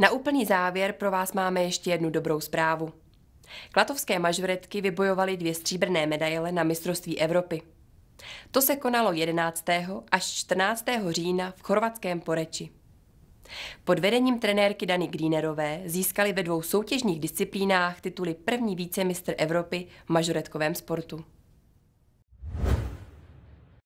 Na úplný závěr pro vás máme ještě jednu dobrou zprávu. Klatovské mažvretky vybojovaly dvě stříbrné medaile na mistrovství Evropy. To se konalo 11. až 14. října v chorvatském Poreči. Pod vedením trenérky Dany Greenerové získali ve dvou soutěžních disciplínách tituly první vícemistr Evropy v mažoretkovém sportu.